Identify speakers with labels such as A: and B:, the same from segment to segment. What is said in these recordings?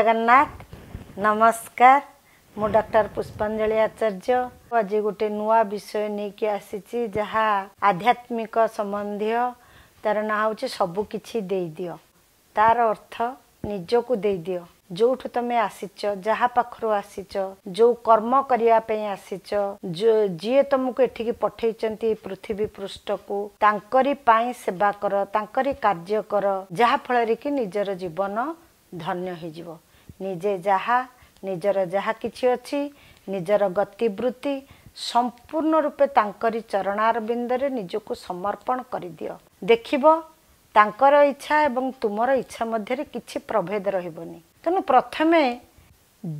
A: ଜଗନ୍ନାଥ ନମସ୍କାର ମୁଁ ଡକ୍ଟର ପୁଷ୍ପାଞ୍ଜଳି ଆଚାର୍ଯ୍ୟ ଆଜି ଗୋଟେ ନୂଆ ବିଷୟ ନେଇକି ଆସିଛି ଯାହା ଆଧ୍ୟାତ୍ମିକ ସମ୍ବନ୍ଧୀୟ ତାର ନାଁ ହେଉଛି ସବୁକିଛି ଦେଇଦିଅ ତାର ଅର୍ଥ ନିଜକୁ ଦେଇଦିଅ ଯୋଉଠୁ ତମେ ଆସିଛ ଯାହା ପାଖରୁ ଆସିଛ ଯୋଉ କର୍ମ କରିବା ପାଇଁ ଆସିଛ ଯିଏ ତମକୁ ଏଠିକି ପଠେଇଛନ୍ତି ପୃଥିବୀ ପୃଷ୍ଠକୁ ତାଙ୍କରି ପାଇଁ ସେବା କର ତାଙ୍କରି କାର୍ଯ୍ୟ କର ଯାହାଫଳରେ କି ନିଜର ଜୀବନ ଧନ୍ୟ ହେଇଯିବ ନିଜେ ଯାହା ନିଜର ଯାହା କିଛି ଅଛି ନିଜର ଗତିବୃତ୍ତି ସମ୍ପୂର୍ଣ୍ଣ ରୂପେ ତାଙ୍କରି ଚରଣାରବିନ୍ଦରେ ନିଜକୁ ସମର୍ପଣ କରିଦିଅ ଦେଖିବ ତାଙ୍କର ଇଚ୍ଛା ଏବଂ ତୁମର ଇଚ୍ଛା ମଧ୍ୟରେ କିଛି ପ୍ରଭେଦ ରହିବନି ତେଣୁ ପ୍ରଥମେ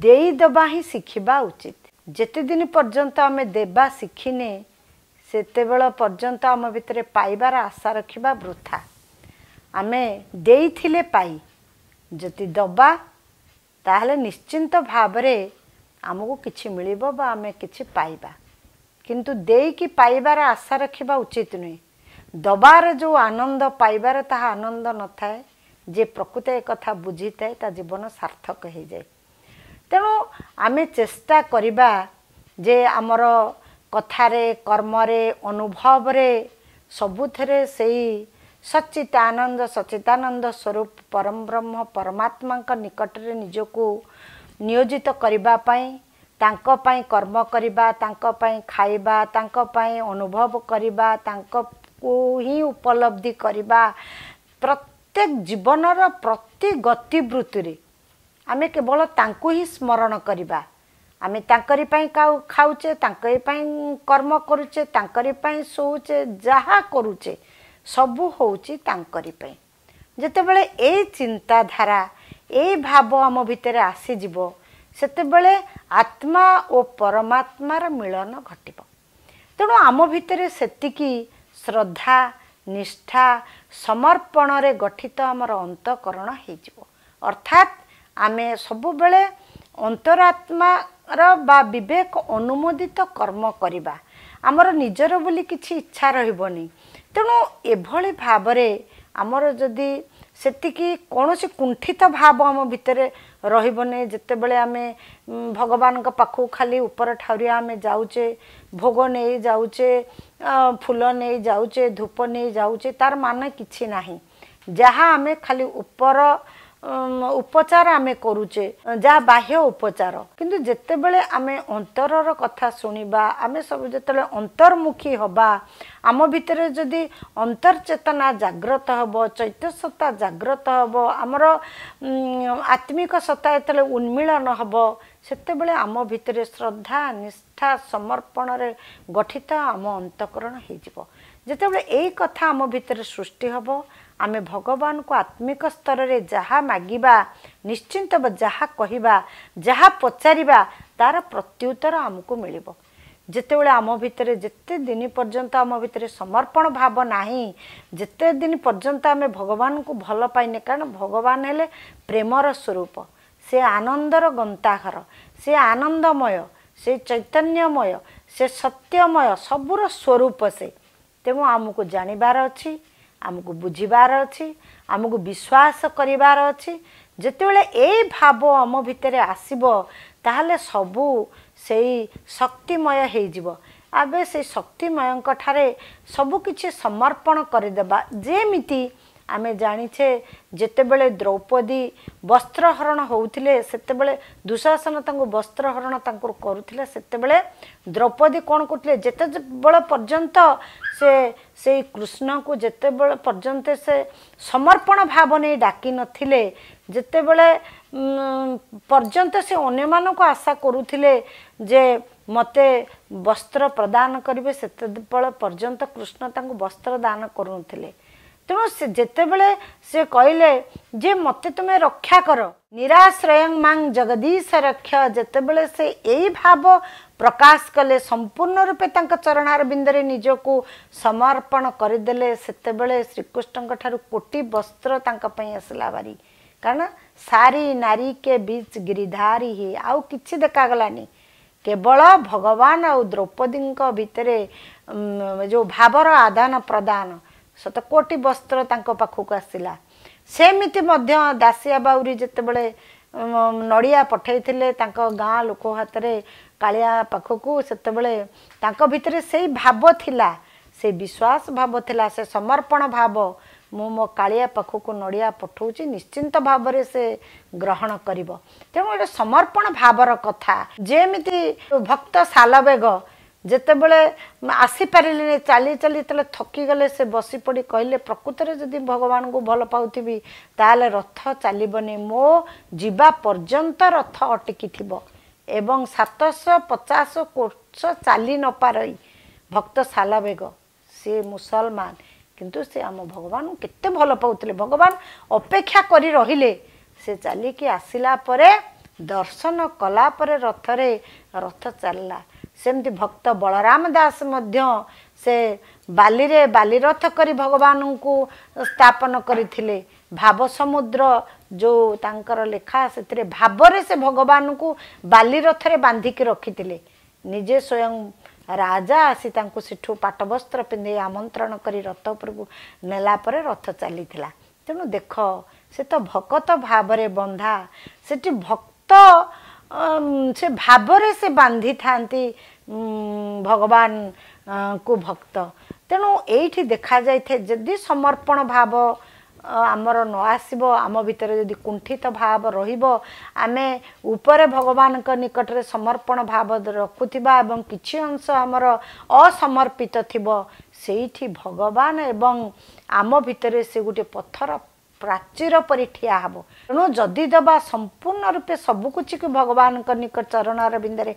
A: ଦେଇଦେବା ହିଁ ଶିଖିବା ଉଚିତ ଯେତେଦିନ ପର୍ଯ୍ୟନ୍ତ ଆମେ ଦେବା ଶିଖିନେ ସେତେବେଳ ପର୍ଯ୍ୟନ୍ତ ଆମ ଭିତରେ ପାଇବାର ଆଶା ରଖିବା ବୃଥା ଆମେ ଦେଇଥିଲେ ପାଇ ଯଦି ଦେବା ତାହେଲେ ନିଶ୍ଚିନ୍ତ ଭାବରେ ଆମକୁ କିଛି ମିଳିବ ବା ଆମେ କିଛି ପାଇବା କିନ୍ତୁ ଦେଇକି ପାଇବାର ଆଶା ରଖିବା ଉଚିତ ନୁହେଁ ଦେବାର ଯେଉଁ ଆନନ୍ଦ ପାଇବାର ତାହା ଆନନ୍ଦ ନଥାଏ ଯେ ପ୍ରକୃତ ଏକଥା ବୁଝିଥାଏ ତା ଜୀବନ ସାର୍ଥକ ହେଇଯାଏ ତେଣୁ ଆମେ ଚେଷ୍ଟା କରିବା ଯେ ଆମର କଥାରେ କର୍ମରେ ଅନୁଭବରେ ସବୁଥିରେ ସେଇ ସଚ୍ଚିତାନନ୍ଦ ସଚ୍ଚିତାନନ୍ଦ ସ୍ୱରୂପ ପରମ ବ୍ରହ୍ମ ପରମାତ୍ମାଙ୍କ ନିକଟରେ ନିଜକୁ ନିୟୋଜିତ କରିବା ପାଇଁ ତାଙ୍କ ପାଇଁ କର୍ମ କରିବା ତାଙ୍କ ପାଇଁ ଖାଇବା ତାଙ୍କ ପାଇଁ ଅନୁଭବ କରିବା ତାଙ୍କକୁ ହିଁ ଉପଲବ୍ଧି କରିବା ପ୍ରତ୍ୟେକ ଜୀବନର ପ୍ରତି ଗତିବୃତ୍ତିରେ ଆମେ କେବଳ ତାଙ୍କୁ ହିଁ ସ୍ମରଣ କରିବା ଆମେ ତାଙ୍କରି ପାଇଁ କାଉ ଖାଉଛେ ତାଙ୍କରି ପାଇଁ କର୍ମ କରୁଛେ ତାଙ୍କରି ପାଇଁ ଶୋଉଛେ ଯାହା କରୁଛେ ସବୁ ହେଉଛି ତାଙ୍କରି ପାଇଁ ଯେତେବେଳେ ଏଇ ଚିନ୍ତାଧାରା ଏଇ ଭାବ ଆମ ଭିତରେ ଆସିଯିବ ସେତେବେଳେ ଆତ୍ମା ଓ ପରମାତ୍ମାର ମିଳନ ଘଟିବ ତେଣୁ ଆମ ଭିତରେ ସେତିକି ଶ୍ରଦ୍ଧା ନିଷ୍ଠା ସମର୍ପଣରେ ଗଠିତ ଆମର ଅନ୍ତଃକରଣ ହୋଇଯିବ ଅର୍ଥାତ୍ ଆମେ ସବୁବେଳେ ଅନ୍ତରାତ୍ମାର ବା ବିବେକ ଅନୁମୋଦିତ କର୍ମ କରିବା ଆମର ନିଜର ବୋଲି କିଛି ଇଚ୍ଛା ରହିବନି ତେଣୁ ଏଭଳି ଭାବରେ ଆମର ଯଦି ସେତିକି କୌଣସି କୁଣ୍ଠିତ ଭାବ ଆମ ଭିତରେ ରହିବନି ଯେତେବେଳେ ଆମେ ଭଗବାନଙ୍କ ପାଖକୁ ଖାଲି ଉପର ଠାଉରିଆ ଆମେ ଯାଉଛେ ଭୋଗ ନେଇ ଯାଉଛେ ଫୁଲ ନେଇ ଯାଉଛେ ଧୂପ ନେଇ ଯାଉଛେ ତାର ମାନେ କିଛି ନାହିଁ ଯାହା ଆମେ ଖାଲି ଉପର ଉପଚାର ଆମେ କରୁଛେ ଯାହା ବାହ୍ୟ ଉପଚାର କିନ୍ତୁ ଯେତେବେଳେ ଆମେ ଅନ୍ତରର କଥା ଶୁଣିବା ଆମେ ସବୁ ଯେତେବେଳେ ଅନ୍ତର୍ମୁଖୀ ହେବା ଆମ ଭିତରେ ଯଦି ଅନ୍ତର୍ଚେତନା ଜାଗ୍ରତ ହେବ ଚୈତ୍ୟସତ୍ତା ଜାଗ୍ରତ ହେବ ଆମର ଆତ୍ମିକ ସତ୍ତା ଯେତେବେଳେ ଉନ୍ମିଳନ ହେବ ସେତେବେଳେ ଆମ ଭିତରେ ଶ୍ରଦ୍ଧା ନିଷ୍ଠା ସମର୍ପଣରେ ଗଠିତ ଆମ ଅନ୍ତଃକରଣ ହୋଇଯିବ ଯେତେବେଳେ ଏଇ କଥା ଆମ ଭିତରେ ସୃଷ୍ଟି ହେବ ଆମେ ଭଗବାନଙ୍କୁ ଆତ୍ମିକ ସ୍ତରରେ ଯାହା ମାଗିବା ନିଶ୍ଚିନ୍ତ ଯାହା କହିବା ଯାହା ପଚାରିବା ତା'ର ପ୍ରତ୍ୟୁତ୍ତର ଆମକୁ ମିଳିବ ଯେତେବେଳେ ଆମ ଭିତରେ ଯେତେ ଦିନ ପର୍ଯ୍ୟନ୍ତ ଆମ ଭିତରେ ସମର୍ପଣ ଭାବ ନାହିଁ ଯେତେ ଦିନ ପର୍ଯ୍ୟନ୍ତ ଆମେ ଭଗବାନଙ୍କୁ ଭଲ ପାଇନେ କାରଣ ଭଗବାନ ହେଲେ ପ୍ରେମର ସ୍ୱରୂପ ସେ ଆନନ୍ଦର ଗନ୍ତାଘର ସେ ଆନନ୍ଦମୟ ସେ ଚୈତନ୍ୟମୟ ସେ ସତ୍ୟମୟ ସବୁର ସ୍ୱରୂପ ସେ ତେଣୁ ଆମକୁ ଜାଣିବାର ଅଛି ଆମକୁ ବୁଝିବାର ଅଛି ଆମକୁ ବିଶ୍ୱାସ କରିବାର ଅଛି ଯେତେବେଳେ ଏଇ ଭାବ ଆମ ଭିତରେ ଆସିବ ତାହେଲେ ସବୁ ସେଇ ଶକ୍ତିମୟ ହେଇଯିବ ଏବେ ସେଇ ଶକ୍ତିମୟଙ୍କ ଠାରେ କିଛି ସମର୍ପଣ କରିଦେବା ଯେମିତି ଆମେ ଜାଣିଛେ ଯେତେବେଳେ ଦ୍ରୌପଦୀ ବସ୍ତ୍ରହରଣ ହେଉଥିଲେ ସେତେବେଳେ ଦୁଶାସନ ତାଙ୍କୁ ବସ୍ତ୍ରହରଣ ତାଙ୍କର କରୁଥିଲା ସେତେବେଳେ ଦ୍ରୌପଦୀ କ'ଣ କରୁଥିଲେ ଯେତେବେଳେ ପର୍ଯ୍ୟନ୍ତ ସେ ସେଇ କୃଷ୍ଣଙ୍କୁ ଯେତେବେଳେ ପର୍ଯ୍ୟନ୍ତ ସେ ସମର୍ପଣ ଭାବ ନେଇ ଡାକିନଥିଲେ ଯେତେବେଳେ ପର୍ଯ୍ୟନ୍ତ ସେ ଅନ୍ୟମାନଙ୍କୁ ଆଶା କରୁଥିଲେ ଯେ ମୋତେ ବସ୍ତ୍ର ପ୍ରଦାନ କରିବେ ସେତେବେଳେ ପର୍ଯ୍ୟନ୍ତ କୃଷ୍ଣ ତାଙ୍କୁ ବସ୍ତ୍ର ଦାନ କରୁନଥିଲେ ତେଣୁ ସେ ଯେତେବେଳେ ସେ କହିଲେ ଯେ ମୋତେ ତୁମେ ରକ୍ଷା କର ନିରାଶ୍ରୟଂ ମାଂ ଜଗଦୀଶ ରକ୍ଷ ଯେତେବେଳେ ସେ ଏଇ ଭାବ ପ୍ରକାଶ କଲେ ସମ୍ପୂର୍ଣ୍ଣ ରୂପେ ତାଙ୍କ ଚରଣାର ବିନ୍ଦରେ ନିଜକୁ ସମର୍ପଣ କରିଦେଲେ ସେତେବେଳେ ଶ୍ରୀକୃଷ୍ଣଙ୍କ ଠାରୁ କୋଟି ବସ୍ତ୍ର ତାଙ୍କ ପାଇଁ ଆସିଲା ବାରି କାରଣ ସାରି ନାରୀ କେ ବିଚ୍ ଗିରିଧାରୀ ହେ ଆଉ କିଛି ଦେଖାଗଲାନି କେବଳ ଭଗବାନ ଆଉ ଦ୍ରୌପଦୀଙ୍କ ଭିତରେ ଯେଉଁ ଭାବର ଆଦାନ ପ୍ରଦାନ ସତ କୋଟି ବସ୍ତ୍ର ତାଙ୍କ ପାଖକୁ ଆସିଲା ସେମିତି ମଧ୍ୟ ଦାସିଆ ବାଉରୀ ଯେତେବେଳେ ନଡ଼ିଆ ପଠାଇଥିଲେ ତାଙ୍କ ଗାଁ ଲୋକ ହାତରେ କାଳିଆ ପାଖକୁ ସେତେବେଳେ ତାଙ୍କ ଭିତରେ ସେଇ ଭାବ ଥିଲା ସେ ବିଶ୍ୱାସ ଭାବ ଥିଲା ସେ ସମର୍ପଣ ଭାବ ମୁଁ ମୋ କାଳିଆ ପାଖକୁ ନଡ଼ିଆ ପଠାଉଛି ନିଶ୍ଚିନ୍ତ ଭାବରେ ସେ ଗ୍ରହଣ କରିବ ତେଣୁ ଗୋଟେ ସମର୍ପଣ ଭାବର କଥା ଯେମିତି ଭକ୍ତ ସାଲବେଗ ଯେତେବେଳେ ଆସିପାରିଲିନି ଚାଲି ଚାଲି ଯେତେବେଳେ ଥକିଗଲେ ସେ ବସି ପଡ଼ି କହିଲେ ପ୍ରକୃତରେ ଯଦି ଭଗବାନଙ୍କୁ ଭଲ ପାଉଥିବି ତାହେଲେ ରଥ ଚାଲିବନି ମୋ ଯିବା ପର୍ଯ୍ୟନ୍ତ ରଥ ଅଟକିଥିବ ଏବଂ ସାତଶହ ପଚାଶ କୋଶ ଚାଲି ନ ପାରି ଭକ୍ତ ସାଲବେଗ ସିଏ ମୁସଲମାନ କିନ୍ତୁ ସେ ଆମ ଭଗବାନଙ୍କୁ କେତେ ଭଲ ପାଉଥିଲେ ଭଗବାନ ଅପେକ୍ଷା କରି ରହିଲେ ସେ ଚାଲିକି ଆସିଲା ପରେ ଦର୍ଶନ କଲା ପରେ ରଥରେ ରଥ ଚାଲିଲା ସେମିତି ଭକ୍ତ ବଳରାମ ଦାସ ମଧ୍ୟ ସେ ବାଲିରେ ବାଲିରଥ କରି ଭଗବାନଙ୍କୁ ସ୍ଥାପନ କରିଥିଲେ ଭାବସମୁଦ୍ର ଯେଉଁ ତାଙ୍କର ଲେଖା ସେଥିରେ ଭାବରେ ସେ ଭଗବାନଙ୍କୁ ବାଲିରଥରେ ବାନ୍ଧିକି ରଖିଥିଲେ ନିଜେ ସ୍ୱୟଂ ରାଜା ଆସି ତାଙ୍କୁ ସେଠୁ ପାଟବସ୍ତ୍ର ପିନ୍ଧେଇ ଆମନ୍ତ୍ରଣ କରି ରଥ ଉପରକୁ ନେଲା ପରେ ରଥ ଚାଲିଥିଲା ତେଣୁ ଦେଖ ସେ ତ ଭକତ ଭାବରେ ବନ୍ଧା ସେଠି ଭକ୍ତ ସେ ଭାବରେ ସେ ବାନ୍ଧିଥାନ୍ତି ଭଗବାନଙ୍କୁ ଭକ୍ତ ତେଣୁ ଏଇଠି ଦେଖାଯାଇଥାଏ ଯଦି ସମର୍ପଣ ଭାବ ଆମର ନ ଆସିବ ଆମ ଭିତରେ ଯଦି କୁଣ୍ଠିତ ଭାବ ରହିବ ଆମେ ଉପରେ ଭଗବାନଙ୍କ ନିକଟରେ ସମର୍ପଣ ଭାବ ରଖୁଥିବା ଏବଂ କିଛି ଅଂଶ ଆମର ଅସମର୍ପିତ ଥିବ ସେଇଠି ଭଗବାନ ଏବଂ ଆମ ଭିତରେ ସେ ଗୋଟିଏ ପଥର ପ୍ରାଚୀର ପରି ଠିଆ ହେବ ତେଣୁ ଯଦି ଦେବା ସମ୍ପୂର୍ଣ୍ଣ ରୂପେ ସବୁକିଛିକୁ ଭଗବାନଙ୍କ ନିକଟ ଚରଣର ବିନ୍ଦରେ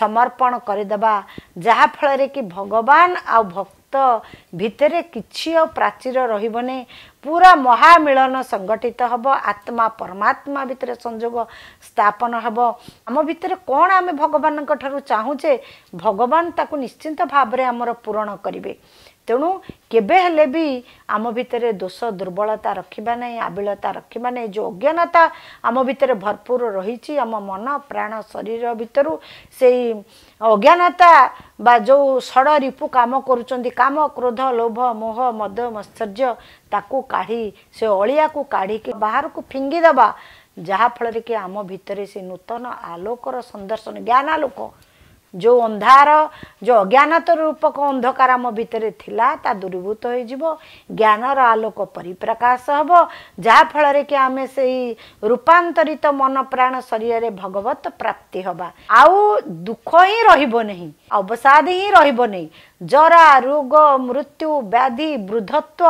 A: ସମର୍ପଣ କରିଦେବା ଯାହାଫଳରେ କି ଭଗବାନ ଆଉ ଭକ୍ତ ଭିତରେ କିଛି ଆଉ ପ୍ରାଚୀର ରହିବନି ପୁରା ମହାମିଳନ ସଂଗଠିତ ହେବ ଆତ୍ମା ପରମାତ୍ମା ଭିତରେ ସଂଯୋଗ ସ୍ଥାପନ ହେବ ଆମ ଭିତରେ କ'ଣ ଆମେ ଭଗବାନଙ୍କ ଠାରୁ ଚାହୁଁଛେ ଭଗବାନ ତାକୁ ନିଶ୍ଚିନ୍ତ ଭାବରେ ଆମର ପୂରଣ କରିବେ ତେଣୁ କେବେ ହେଲେ ବି ଆମ ଭିତରେ ଦୋଷ ଦୁର୍ବଳତା ରଖିବା ନାହିଁ ଆବିଳତା ରଖିବା ନାହିଁ ଯେଉଁ ଅଜ୍ଞାନତା ଆମ ଭିତରେ ଭରପୁର ରହିଛି ଆମ ମନ ପ୍ରାଣ ଶରୀର ଭିତରୁ ସେଇ ଅଜ୍ଞାନତା ବା ଯେଉଁ ଷଡ଼ ରିପୁ କାମ କରୁଛନ୍ତି କାମ କ୍ରୋଧ ଲୋଭ ମୋହ ମଦ ମତ୍ସର୍ଯ୍ୟ ତାକୁ କାଢ଼ି ସେ ଅଳିଆକୁ କାଢ଼ିକି ବାହାରକୁ ଫିଙ୍ଗିଦେବା ଯାହାଫଳରେ କି ଆମ ଭିତରେ ସେ ନୂତନ ଆଲୋକର ସନ୍ଦର୍ଶନ ଜ୍ଞାନ ଆଲୋକ ଯେଉଁ ଅନ୍ଧାର ଯେଉଁ ଅଜ୍ଞାନତ ରୂପକ ଅନ୍ଧକାର ଆମ ଭିତରେ ଥିଲା ତା ଦୂରୀଭୂତ ହୋଇଯିବ ଜ୍ଞାନର ଆଲୋକ ପରିପ୍ରକାଶ ହେବ ଯାହାଫଳରେ କି ଆମେ ସେଇ ରୂପାନ୍ତରିତ ମନ ପ୍ରାଣ ଶରୀରରେ ଭଗବତ ପ୍ରାପ୍ତି ହେବା ଆଉ ଦୁଃଖ ହିଁ ରହିବ ନାହିଁ ଅବସାଦ ହିଁ ରହିବ ନାହିଁ ଜରା ରୋଗ ମୃତ୍ୟୁ ବ୍ୟାଧି ବୃଦ୍ଧତ୍ଵ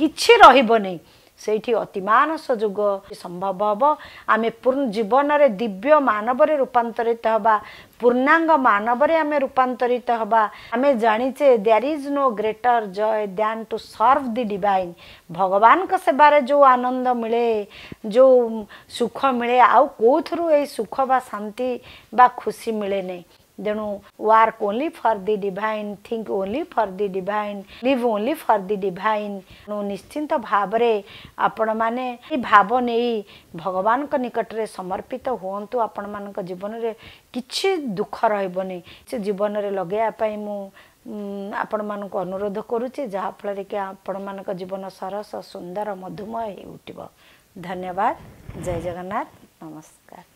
A: କିଛି ରହିବ ନାହିଁ ସେଇଠି ଅତି ମାନସ ଯୁଗ ସମ୍ଭବ ହେବ ଆମେ ଜୀବନରେ ଦିବ୍ୟ ମାନବରେ ରୂପାନ୍ତରିତ ହେବା ପୂର୍ଣ୍ଣାଙ୍ଗ ମାନବରେ ଆମେ ରୂପାନ୍ତରିତ ହେବା ଆମେ ଜାଣିଛେ there is no greater joy than to serve the divine ଭଗବାନଙ୍କ ସେବାରେ ଯେଉଁ ଆନନ୍ଦ ମିଳେ ଯେଉଁ ସୁଖ ମିଳେ ଆଉ କେଉଁଥିରୁ ଏଇ ସୁଖ ବା ଶାନ୍ତି ବା ଖୁସି ମିଳେ ନାହିଁ ତେଣୁ work only for the divine think only for the divine live only for the divine ତେଣୁ ନିଶ୍ଚିନ୍ତ ଭାବରେ ଆପଣମାନେ ଏହି ଭାବ ନେଇ ଭଗବାନଙ୍କ ନିକଟରେ ସମର୍ପିତ ହୁଅନ୍ତୁ ଆପଣମାନଙ୍କ ଜୀବନରେ କିଛି ଦୁଃଖ ରହିବନି ସେ ଜୀବନରେ ଲଗାଇବା ପାଇଁ ମୁଁ ଆପଣମାନଙ୍କୁ ଅନୁରୋଧ କରୁଛି ଯାହାଫଳରେ କି ଆପଣମାନଙ୍କ ଜୀବନ ସରସ ସୁନ୍ଦର ମଧୁମୟ ହେଇ ଉଠିବ ଧନ୍ୟବାଦ ଜୟ ଜଗନ୍ନାଥ ନମସ୍କାର